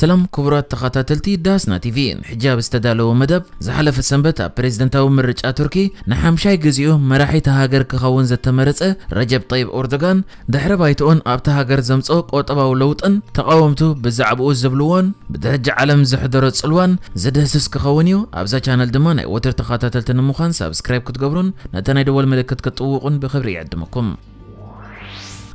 سلام كبرات تخطا تلتي داس ناتيفين حجاب استدالو مدب زحلف السنبتا بريزدنتا ومرجع تركي نحمشاي قزيو مراحي تهاجر كخوون زت مرزة رجب طيب أردوغان دحر بايتون اب تهاجر زمسوك وطبا ولوطن تقاومتو بزعب اوز زبلوان بدهج عالم زحدر تسلوان زدهسس كخوونيو ابزا شانل دمان اي وتر تخطا تلتن مخان كتقبرون نتاني دول ملكت كتقوقون بخبري عدمكم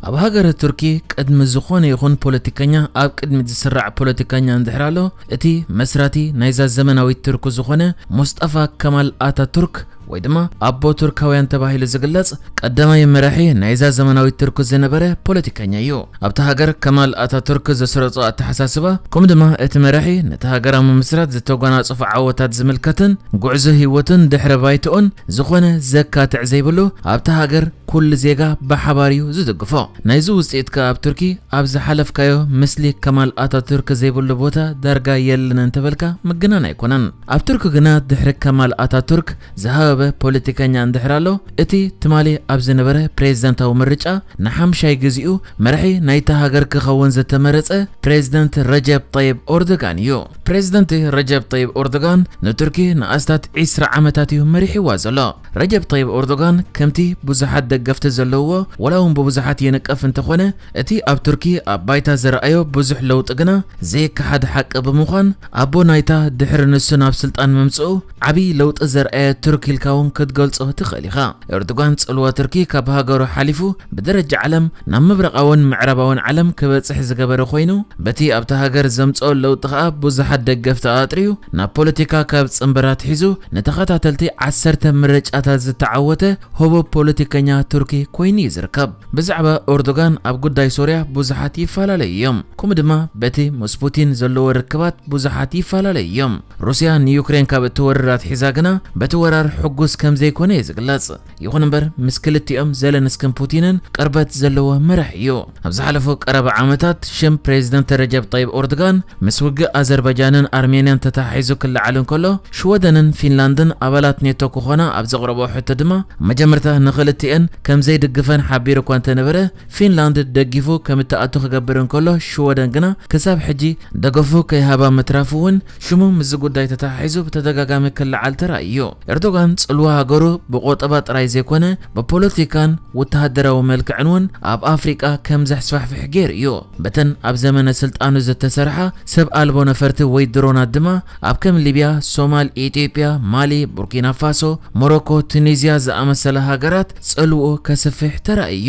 ኣብ ሃገረ ቱርኪ ቅድሚ ዝኾነ ይኹን ፖለቲከኛ ኣብ ቅድሚት ዝስራዕ ፖለቲከኛ እንድሕር ኣሎ እቲ መስራቲ ናይዛ ዘመናዊት ቱርክ ዝኾነ ሙስጠፋ ከማል ኣታቱርክ ويدما أبو تركاويان تباهي لزغلص قدما يمرحي نايزا زمناوي ترك زنبره ፖለቲከኛ እዩ ኣብታ ሃገር ከማል ኣታ ቱርክ ዘስረፆ ኣተሓሳስባ ከምኡ ድማ እቲ መራሒ ነቲ ሃገር ኣብ ምምስራት ዝተጓናፀፉ ዓወታት ዝምልከትን ጉዕዞ ህይወትን ድሕረ ባይትኡን ዝኾነ ዘካትዕ ዘይብሉ ኣብታ ሃገር ኩሉ ዜጋ ብሓባር እዩ ዝድግፎ ናይዚ ውፅኢት ከ ኣብ ቱርኪ ኣብ ዝሓለፍካዮ ምስሊ ከማል ኣታቱርክ ዘይብሉ ቦታ ዳርጋ የለን እንተበልካ ምግናን ኣይኮነን ኣብ ቱርክ ግና ድሕሪ ከማል ኣታቱርክ ዝሃበ ፖለቲከኛ እንድሕር ኣሎ እቲ ትማሊ ኣብ ዝነበረ ፕሬዚደንታዊ ምርጫ ንሓምሻይ ግዚኡ መርሒ ናይታ ሃገር ክኸውን ዝተመረፀ ፕሬዚደንት ረጀብ ጠይብ ኦርዶጋን እዩ ፕሬዝደንት ረጀብ ጠይብ ኦርዶጋን ንቱርኪ ንኣስታት 20 ዓመታት እዩ መሪሕዋ ዘሎ ረጀብ ጠይብ ኦርዶጋን ከምቲ ብዙሓት ደገፍቲ ዘለውዎ ወላ እውን ብብዙሓት ይንቀፍ እንተኾነ እቲ ኣብ ቱርኪ ኣብ ባይታ ዝረኣዮ ብዙሕ ለውጢ ግና ዘይከሓደ ሓቂ ብምዃን ኣቦ ናይታ ድሕሪ ንሱ ናብ ስልጣን መምፅኡ ዓብዪ ለውጢ ዘርአየ ቱርኪ ፖለቲካ እውን ክትገልጾ ትኽእል ኢኻ ኤርዶጋን ጽልዎ ትርኪ ካብ ሃገሩ ሓሊፉ ብደረጃ ዓለም ናብ ምብራቃውን ምዕረባውን ዓለም ክበጽሕ ዝገበረ ኮይኑ በቲ ኣብቲ ሃገር ዘምጾ ለውጢ ኸኣ ብዙሓት ደገፍቲ ኣጥርዩ ናብ ፖለቲካ ካብ ጽምብራት ሒዙ ንተኸታተልቲ ዓሰርተ ምርጫታት ዝተዓወተ ሆቦ ፖለቲከኛ ቱርኪ ኮይኑ እዩ ዝርከብ ብዛዕባ ኤርዶጋን ኣብ ጉዳይ ሶርያ ብዙሓት ይፈላለዩ እዮም ከምኡ ድማ በቲ ምስ ፑቲን ዘለዎ ርክባት ብዙሓት ይፈላለዩ እዮም ሩስያ ንዩክሬን ካብ እትወረራት ሒዛ ግና በቲ ወራር ሕጉስ ከም ዘይኮነ እዩ ዝግለጽ ይኹን እምበር ምስ ክልቲኦም ዘለንስክን ፑቲንን ቅርበት ዘለዎ መርሕ እዩ ኣብ ዝሓለፉ ቀረባ ዓመታት ሽም ፕሬዚደንት ረጀብ ጠይብ ኤርዶጋን ምስ ውግእ ኣዘርባጃንን ኣርሜንያን ተተሓሒዙ ክለዓል እንከሎ ሽወደንን ፊንላንድን ኣባላት ኔቶ ክኾና ኣብ ዘቕረቦ ሕቶ ድማ መጀመርታ ንኽልቲአን ከም ዘይድግፈን ሓቢሩ እኳ እንተነበረ ፊንላንድ ደጊፉ ከም እተኣቱ ክገብር እንከሎ ሽወደን ግና ክሳብ ሕጂ ደገፉ ከይሃባ ምትራፍ እውን ሽሙ ምዝ ጉዳይ ተተሓሒዙ ብተደጋጋሚ ክለዓል ተራእዩ ኤርዶጋን ጽልዋ ሃገሩ ብቆጠባ ጥራይ ዘይኮነ ብፖለቲካን ወተሃደራዊ መልክዕን እውን ኣብ ኣፍሪቃ ከም ዘሕስፋሕፍሕ ገይሩ እዩ በተን ኣብ ዘመነ ስልጣኑ ዝተሰርሓ ሰብ ኣልቦ ነፈርቲ ወይ ድሮናት ድማ ኣብ ከም ሊብያ ሶማል ኢትዮጵያ ማሊ ቡርኪና ፋሶ ሞሮኮ ቱኒዝያ ዝኣመሰለ ሃገራት ጸልውኡ ከስፍሕ ተራእዩ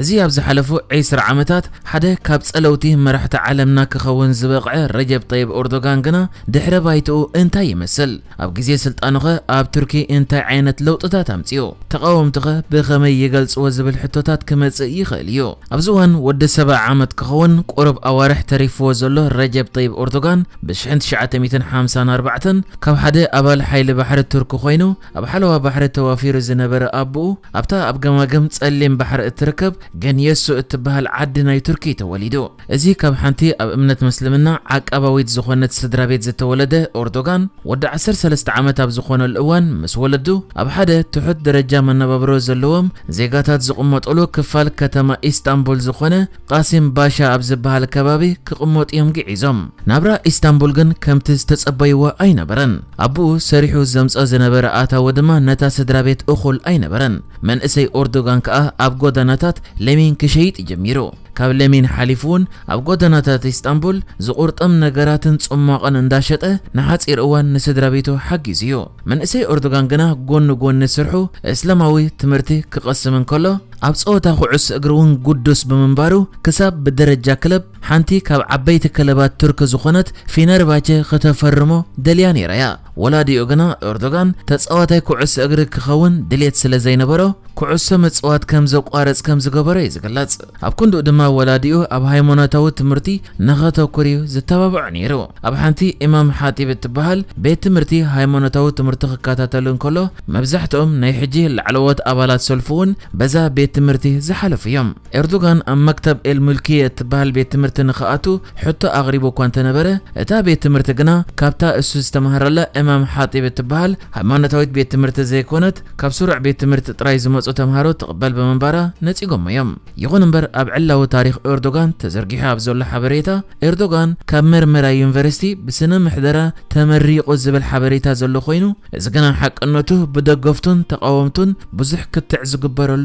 እዩ እዚ ኣብ ዝሓለፉ 20 ዓመታት ሓደ ካብ ጸለውቲ መራሕቲ ዓለምና ክኸውን ዝበቕዐ ረጀብ ጠይብ ኤርዶጋን ግና ድሕረ ባይትኡ እንታይ ይመስል ኣብ ግዜ ስልጣኑ ኸ ኣብ ቱርኪ እንታይ እንታይ ዓይነት ለውጥታት ኣምፂኡ ተቃወምቲ ኸ ብኸመይ የገልፅዎ ዝብል ሕቶታት ክመፅእ ይኽእል እዩ ኣብዚ እዋን ወዲ 70 ዓመት ክኸውን ቁርብ ኣዋርሕ ተሪፍዎ ዘሎ ረጀብ ጠይብ ኤርዶጋን ብ1954 ካብ ሓደ ኣባል ሓይሊ ባሕሪ ቱርክ ኮይኑ ኣብ ሓለዋ ባሕሪ ተዋፊሩ ዝነበረ ኣቦኡ ኣብታ ኣብ ገማገም ጸሊም ባሕሪ እትርከብ ገንየሱ እትበሃል ዓዲ ናይ ቱርኪ ተወሊዱ እዚ ካብ ሓንቲ ኣብ እምነት ምስልምና ዓቀባዊት ዝኾነት ስድራ ቤት ዝተወለደ ኤርዶጋን ወዲ 13 ዓመት ኣብ ዝኾነሉ እዋን ምስ ወለዱ عدو أب حدا تحد درجة من نبابروز اللوم زيغاتات زقمت ألو كفال كتما إسطنبول زخونة قاسم باشا أب زبها الكبابي كقمت يوم عزم نبرا إسطنبول جن كم تستس أبايوا أين برن أبو سريحو زمس أزنبرا آتا ودما نتا سدرابيت أخول أين برن من إسي أردوغان كأه أب غوداناتات لمين كشيت جميرو ካብ ለሚን ሓሊፉውን ኣብ ጎደናታት ኢስታንቡል ዝቑርጠም ነገራትን ጽማቕን እንዳሸጠ ንሓጺር እዋን ንስድራ ቤቱ ሓጊዝ እዩ መንእሰይ ኤርዶጋን ግና ጎኒ ጎኒ ስርሑ እስላማዊ ትምህርቲ ክቐስም እንከሎ ابس او تاخو عس أجرون قدوس بمنبارو كساب بدرجة كلب حانتي كاب عبيت كلبات ترك زخنت في نرباجة ختفرمو دلياني ريا ولادي اوغنا أردوغان تاس او تاكو عس أجر كخوون دليت سلا زينبارو كو كعس متسوات كم زوق أرز كم زقبري زقلات أب كندو دما ولاديو أب هاي موناتاو تمرتي نغاتو كوريو زتابعني رو أب حانتي إمام حاتي بتبهال بيت تمرتي هاي موناتاو تمرتي خكاتا تلون كله مبزحتهم نيحجي العلوات أبالات سلفون بزا بيت بيت زحل في يوم اردوغان ام مكتب الملكية بهل بيت تمرت نخاءته حتى اغربو كوانت نبره اتا بيت تمرت قنا كابتا اسو استمهرلا امام حاطب تبهل هامانتاويت بيت تمرت زي كونت كاب سرع بيت تمرت ጥራይ تمهارو تقبل ትቕበል ብምንባራ ነፂጎሞ እዮም ይኹን እምበር ኣብ ዕላዊ ታሪክ ኤርዶጋን ተዘርጊሑ ኣብ ዘሎ ሓበሬታ ኤርዶጋን ካብ መርመራ ዩኒቨርሲቲ ብስነ ምሕደራ ተመሪቑ ዝብል ሓበሬታ ዘሎ ኮይኑ እዚ ግና ሓቅነቱ ብደገፍቱን ተቃወምቱን ብዙሕ ክትዕ ዝግበረሉ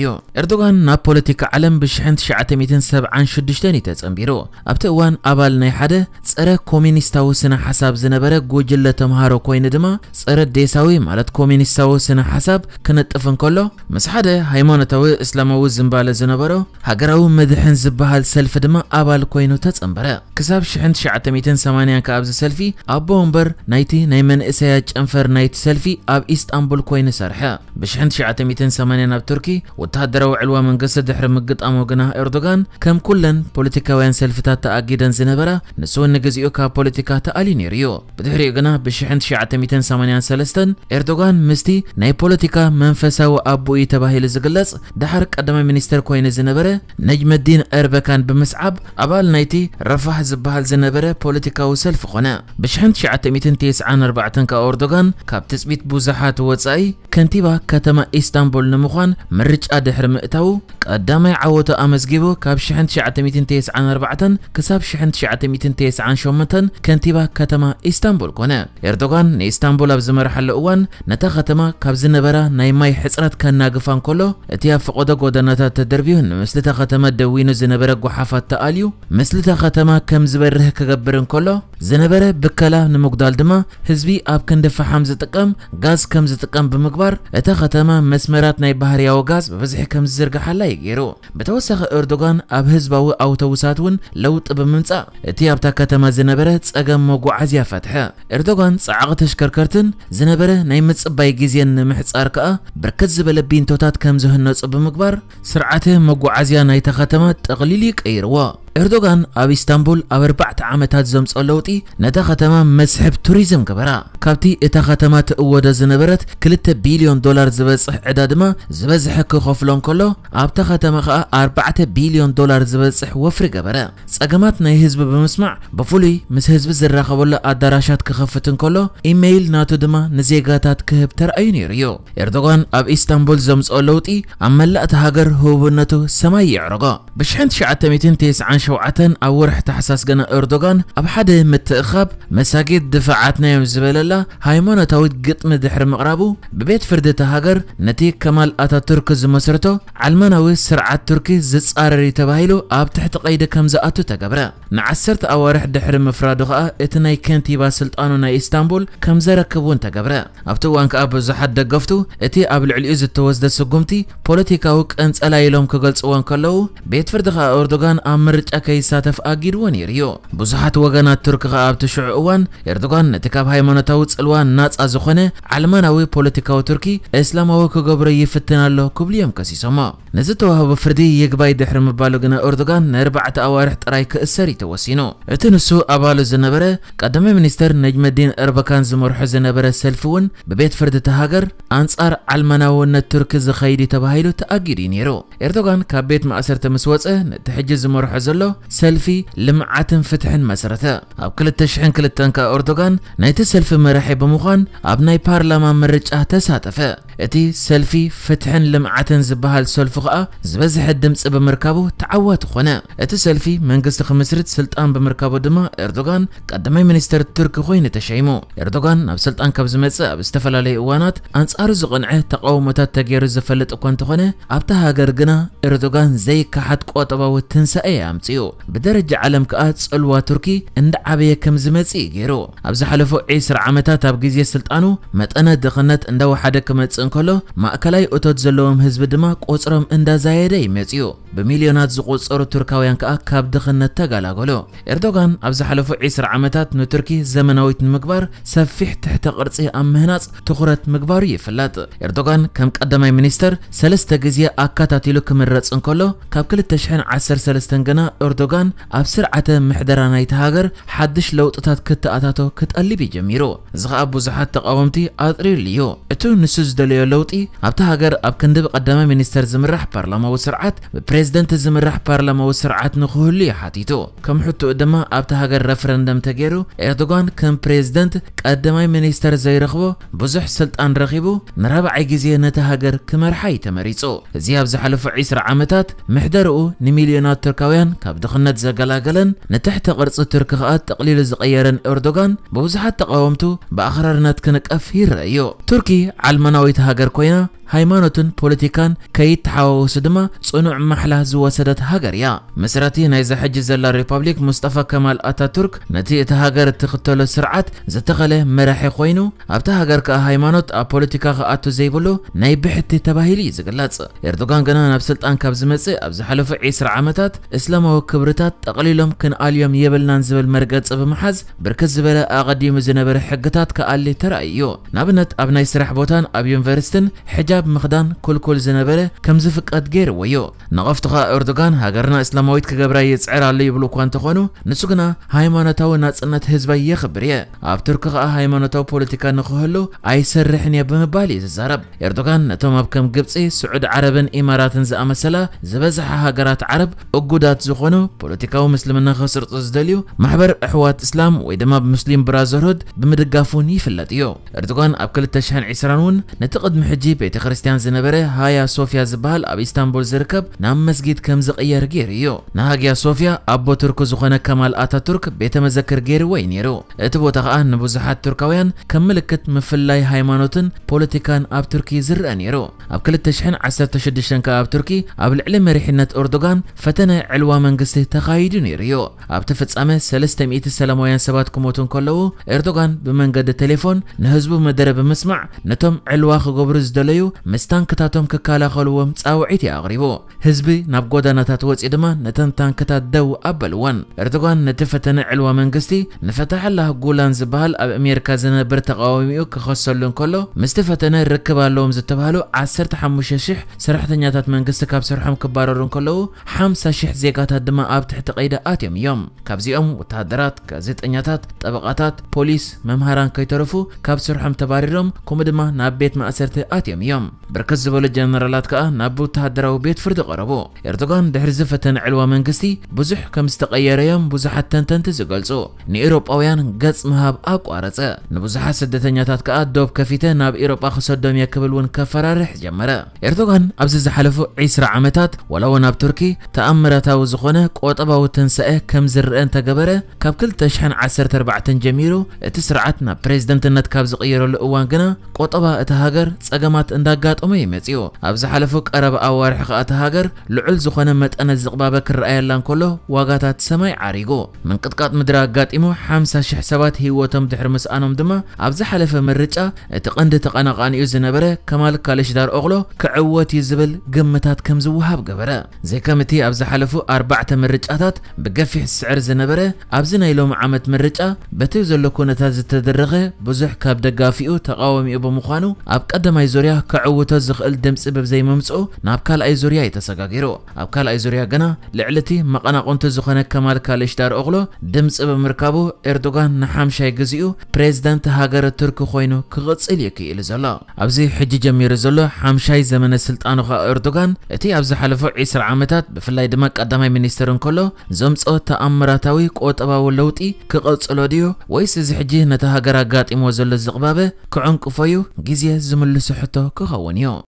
እዩ ኤርዶጋን ናብ ፖለቲካ ዓለም ብ1979 ተጸምቢሩ ኣብቲ እዋን ኣባል ናይ ሓደ ፀረ ኮሚኒስታዊ ስነ ሓሳብ ዝነበረ ጎጅለ ተምሃሮ ኮይኑ ድማ ፀረ ዴሳዊ ማለት ኮሚኒስታዊ ስነ ሓሳብ ክነጥፍ እንከሎ ምስ ሓደ ሃይማኖታዊ እስላማዊ ዝምባለ ዝነበሮ ሃገራዊ መድሕን ዝበሃል ሰልፊ ድማ ኣባል ኮይኑ ተጸምበረ ክሳብ 1980 ካብዚ ሰልፊ ኣቦ ወንበር ናይቲ ናይ መንእሰያት ጨንፈር ናይቲ ሰልፊ ኣብ ኢስጣንቡል ኮይኑ ሰርሐ ብ1980 ኣብ ቱርኪ وتهدرو علوا من قصد حرم قط أمو جناه إردوغان كم كلن بوليتيكا وين سلفتا تأجيدا زنبرة نسون نجزيوكا بوليتيكا تألين ريو بدهري جناه بشحنت شيعة ميتين سامانيان سلستن إردوغان مستي ناي بوليتيكا منفسا وأبو إي تباهي لزقلس دحرك قدم منستر كوين زنبرة نجم الدين أربكان بمسعب أبال نايتي رفح زبهال زنبرة بوليتيكا وسلف قناة بشحنت شيعة ميتين تيس عن أربعة كا أردوغان كاب تسبيت بوزحات وتسأي كنتيبا كتما إسطنبول نمخان مرج دحر مئتو قدامي عوتا امزجيبو كاب شحن شعتميتين تيس عن اربعة كساب شحن شعتميتين تيس عن شومتن كنتيبا كتما اسطنبول كونا اردوغان ني اسطنبول اب زمر حلقوان نتا ختما كاب زنبرا ناي ماي حسرت كان ناقفان كلو اتيا فقودا قودا نتا تدربيو نمسلتا ختما دوينو زنبرا قحافات تاليو مثل تختما كم زبره كجبرن كله زنبره بكلا نمقدال دما حزبي آب كند فحم زتقم غاز كم زتقم بمقبار تختما مسمرات ناي بحر ياو غاز بزح كم زرق حلا يجيرو بتوسخ اردوغان آب حزباو او توساتون لوط بمنصا اتي ابتا كتما زنبره تصقم مغعز يفتح اردوغان صعق تشكركرتن زنبره ناي مصباي غيزين محصار كا بركز زبل بينتوتات كم زهنو صب بمقبار سرعته مغعزيا ناي تختما تقليلي ቀይርዋ اردوغان اب استانبول اب 4 عامتات زمصو لوطي نتا ختمه مسحب توريزم كبرا كابتي اتا ختمات اودا زنبرت 2 بليون دولار زبصح عدادما زبزح كخفلون كلو تا ختمه خا 4 بليون دولار زبصح وفر كبرا صقمات ناي حزب بمسمع بفولي مس حزب زرخبل ادراشات كخفتن كلو ايميل ناتو دما نزيغاتات كهب اي نيريو اردوغان اب استانبول زمصو لوطي املأت هاجر هوبنتو سماي يعرقا بشحنت شعت تيسعان شوعة او رحت حساس قنا اردوغان اب حدا متخاب مساقيد دفاعاتنا يوم زبللا ሃይማኖታዊ ግጥሚ ድሕሪ ምቕራቡ ብቤት ፍርዲ ተሃገር ነቲ ከማል ኣታ ቱርክ ዝመስርቶ ዓልማናዊ ስርዓት ቱርኪ ዝፃረሪ ተባሂሉ ኣብ ትሕቲ ቀይዲ ከም ዝኣቱ ተገብረ ንዓሰርተ ኣዋርሕ ድሕሪ ምፍራዱ ከዓ እቲ ናይ ከንቲባ ስልጣኑ ናይ ኢስታንቡል ከም ዘረክብ እውን ተገብረ ኣብቲ እዋን ከዓ ብዙሓት ደገፍቱ እቲ ኣብ ልዕሊኡ ዝተወስደ ስጉምቲ ፖለቲካዊ ቀንፀላ ኢሎም ክገልፅዎን ከለዉ ቤት ፍርዲ ከዓ ኤርዶጋን ኣብ ምርጫ ئەەکەی ساتەف ئاگیروە نێریۆ بزحات وەگەنات تورکغا ئابتشعوان ئێردگان نەتکاب هایمانەتە و چلوان ناچ ئازخۆنێ ئەلمانەوەی پۆلتیکا و تورکی ئەسلامەوە کە گەبرەی فتنالۆ کوبلیەم کەسی سۆما نزتەوە بەفردی یەکبای دەحرمە بالۆگەنە ئۆردگان نەربعەت ئەوارح ڕای کە ئەسەری تەوەسینۆ ئەتنسو ئابالو زەنەبەرە قەدەمە منیستەر نەجمەدین ئەربەکان زمڕح زەنەبەرە سەلفون ببێت فردەتە هاگەر ئانسار ئەلمانەوە نە تورک زەخەیری تەبهایلو تەئگیری نێرۆ ئێردگان کابێت مەسەر تەمسوەچە تەحجز زمڕ حەزل ዘሎ ሰልፊ ልምዓትን ፍትሕን መሰረተ ኣብ 209 ኤርዶጋን ናይቲ ሰልፊ መራሒ ብምዃን ኣብ ናይ ፓርላማ ምርጫ ተሳተፈ እቲ ሰልፊ ፍትሕን ልምዓትን ዝበሃል ሰልፉ ከዓ ዝበዝሐ ድምፂ ብምርካቡ ተዓዋቲ ኾነ እቲ ሰልፊ መንግስቲ ክምስርት ስልጣን ብምርካቡ ድማ ኤርዶጋን ቀዳማይ ሚኒስተር ቱርኪ ኮይኑ ተሸይሙ ኤርዶጋን ናብ ስልጣን ካብ ዝመፅእ ኣብ ዝተፈላለዩ እዋናት ኣንጻሩ ዝቕንዐ ተቃውሞታት ተገይሩ ዝፈልጥ እኳ እንተኾነ ኣብታ ሃገር ግና ኤርዶጋን ዘይከሓድ ቆጠባዊ ትንሳኤ ኣምፂ مسيو بدرجة عالم كأهد سألوا تركي اند عبية كم زمتسي جيرو أبزا حلفو عيسر تاب أبقيزي سلطانو متأنا دخنت اندو حدا كمتس انكولو ما أكلاي أتوت زلوم حزب دماغ قوصرهم اندا زايدي متسيو بمليونات زقوصرو تركاويان كأه كاب دخنات تقالاقولو إردوغان أبز حلفو عيسر عمتات نو تركي زمنويت مقبار سفيح تحت قرصي أم هناص تخرت مقبار يفلات إردوغان كم قدماي منستر سلسة جزية أكاتاتيلو كمرت انكولو كاب كل التشحن عسر سلستن جنا ኤርዶጋን ኣብ ስርዓተ ምሕደራ ናይቲ ሃገር ሓድሽ ለውጥታት ክትኣታቶ ክትቐልብ እዩ ጀሚሩ እዚ ከዓ ብዙሓት ተቃወምቲ ኣጥሪሉ እዩ እቲ ንሱ ዝደለዮ ለውጢ ኣብቲ ሃገር ኣብ ክንዲ ብቀዳማይ ሚኒስተር ዝምራሕ ፓርላማዊ ስርዓት ብፕሬዝደንት ዝምራሕ ፓርላማዊ ስርዓት ንክህሉ ይሓቲቱ ከም ሕትኡ ድማ ኣብቲ ሃገር ረፈረንደም ተገይሩ ኤርዶጋን ከም ፕሬዝደንት ቀዳማይ ሚኒስተር ዘይረኽቦ ብዙሕ ስልጣን ረኺቡ ንረብዓይ ግዜ ነቲ ሃገር ክመርሓ እዩ ተመሪፁ እዚ ኣብ ዝሓለፈ 20 ዓመታት ምሕደርኡ ንሚልዮናት ቱርካውያን ካብ كاب دخنت زغلا غلن نتحت قرص تركهات تقليل زقيرن اردوغان بوزحت تقاومتو باخررنات كنقف يريو تركي علمناويت هاجر كوينا ሃይማኖትን ፖለቲካን ከይተሓዋወሱ ድማ ጽኑዕ ማሕላ ዝወሰደት ሃገር እያ መስራቲ ናይዛ ሕጂ ዘላ ሪፓብሊክ ሙስጠፋ ከማል ኣታቱርክ ነቲ እቲ ሃገር እትኽተሎ ስርዓት ዘተኸለ መራሒ ኮይኑ ኣብታ ሃገር ከዓ ሃይማኖት ኣብ ፖለቲካ ክኣቱ ዘይብሉ ናይ ብሕቲ ተባሂሉ እዩ ዝግለጽ ኤርዶጋን ግና ናብ ስልጣን ካብ ዝመጽእ ኣብ ዝሓለፉ 20 ዓመታት እስላማዊ ክብርታት ጠቕሊሎም ክንኣልዮም የብልናን ዝብል መርገጽ ብምሓዝ ብርክት ዝበለ ኣቐዲሙ ዝነበረ ሕግታት ክኣሊ ተራእዩ እዩ ንኣብነት ኣብ ናይ ስራሕ ቦታን ኣብ ዩኒቨርስትን ሕጃብ ሻብ ምኽዳን ኮልኮል ዝነበረ ከም ዝፍቀድ ገይርዎዮ ንቐፍትኻ ኤርዶጋን ሃገርና እስላማዊት ክገብራ የፅዕር ኣሎ ይብሉ እኳ እንተኾኑ ንሱ ግና ሃይማኖታዊ ናፅነት ህዝበይ የኽብር እየ ኣብ ቱርኪ ከዓ ሃይማኖታዊ ፖለቲካ ንክህሉ ኣይሰርሕን እየ ብምባል እዩ ዝዛረብ ኤርዶጋን ነቶም ኣብ ከም ግብፂ ስዑድ ዓረብን ኢማራትን ዝኣመሰላ ዝበዝሐ ሃገራት ዓረብ እጉዳት ዝኾኑ ፖለቲካዊ ምስልምና ክስርጡ ዝደልዩ ማሕበር ኣሕዋት እስላም ወይ ድማ ብሙስሊም ብራዘርሁድ ብምድጋፉን ይፍለጥ እዩ ኤርዶጋን ኣብ 2020 እውን ነቲ ቅድሚ ሕጂ ቤተ ክርስቲያን ዝነበረ ሃያ ሶፊያ ዝበሃል ኣብ ኢስታንቡል ዝርከብ ናብ መስጊድ ከም ዝቕየር ገይሩ እዩ ንሃግያ ሶፊያ ኣቦ ቱርክ ዝኾነ ከማል ኣታ ቱርክ ቤተ መዘክር ገይሩ ወይ ነይሩ እቲ ቦታ ከዓ ንብዙሓት ቱርካውያን ከም ምልክት ምፍላይ ሃይማኖትን ፖለቲካን ኣብ ቱርኪ ዝረአ ነይሩ ኣብ 2016 ከዓ ኣብ ቱርኪ ኣብ ልዕሊ መሪሕነት ኤርዶጋን ፈተነ ዕልዋ መንግስቲ ተኻይዱ ነይሩ እዩ ኣብቲ ፍጻመ 300 ሰላማውያን ሰባት ክሞቱ እንከለዉ ኤርዶጋን ብመንገዲ ቴሌፎን ንህዝቡ መደረ ብምስማዕ ነቶም ዕልዋ ክገብሩ ዝደለዩ مستانكتاتهم ككالا خلوهم تساوعيتي أغريبو هزبي نبقودا نتاتوز إدما نتنتان كتات دو أبل ون ارتقان نتفتن علوة منقستي نفتح الله قولان زبال أب أميركا زنبر تقاوميو كخصلون كله مستفتن الركبة لهم زتبهالو تحمش شح سرحتنياتات منقستي كاب سرحهم كباررون كله حمسة شح زيقاتات دما أب تحت قيدة آتيم يوم كابزيهم وتهدرات كازيتنياتات طبقاتات بوليس ممهران كيترفو كاب سرحهم تباررهم كومدما نابيت ما أسرت آتيم يوم بركز زبال الجنرالات كأه نابو تهدرو بيت فرد قربو إردوغان دهر زفتن علوا منقستي بزوح كمستقياريام بزوحة تنتن تزقلسو ني إيروب أويان قدس مهاب أكو أرزا نبزوحة سدتن ياتات كأه دوب كفيته ناب إيروب أخو سردوم يكبل ون كفرا رح جمرا إردوغان أبزز حلفو عيسر عمتات ولو ناب تركي تأمرا تاو زخونه قوات أباو تنسأه كم زرقان تقبره كاب كل تشحن عسر تربعة جميرو اتسرعتنا بريزدنت النت كابز قيرو لقوان قنا قوات أبا اتهاجر تساقمات اندا ناقات أمي متيو أبز حلفك أربع أوار حقات هاجر لعل زخنا مت أنا زقبابك الرأي لان كله واجتات سماي عريقو من قد قطقات مدراقات إمو حمسة شح سبات هي وتم تحرمس مسأنهم دما أبز حلف من مرجع تقند تقنا قان يوز نبرة كمال كالش دار أغلو كعوات يزبل قمتات كم زوهاب قبره زي كمتي أبز حلفو أربعة من مرجعات بقفي السعر زنبره أبز نايلوم عمت مرجع بتوزل لكونتات زتدرغه بزح كاب دقافيو تقاوم يبو مخانو أبقد ما يزوريه يزورياه ክዕውቶ ዝኽእል ድምፂ ብብዘይምምፅኡ ናብ ካልኣይ ዙርያ ይተሰጋጊሩ ኣብ ካልኣይ ዙርያ ግና ልዕልቲ መቐናቆንቲ ዝኾነ ከማል ካልሽ ዳርኦቕሎ ድምፂ ብምርካቡ ኤርዶጋን ንሓምሻይ ግዜኡ ፕሬዚዳንት ሃገር ቱርኪ ኮይኑ ክቕፅል ይክእል ዘሎ ኣብዚ ሕጂ ጀሚሩ ዘሎ ሓምሻይ ዘመነ ስልጣኑ ኸ ኤርዶጋን እቲ ኣብ ዝሓለፉ 20 ዓመታት ብፍላይ ድማ ቀዳማይ ሚኒስትር እንከሎ ዘምፅኦ ተኣምራታዊ ቆጠባዊ ለውጢ ክቐፅሎ ድዩ ወይስ እዚ ሕጂ ነቲ ሃገር ኣጋጢሞ ዘሎ ዝቕባበ ክዕንቅፈዩ ግዜ ዝምልሱ ሕቶ ክኸ 好闻哟。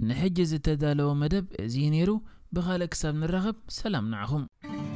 نحجز التدالو مدب زينيرو بخالك سبن سلام نعهم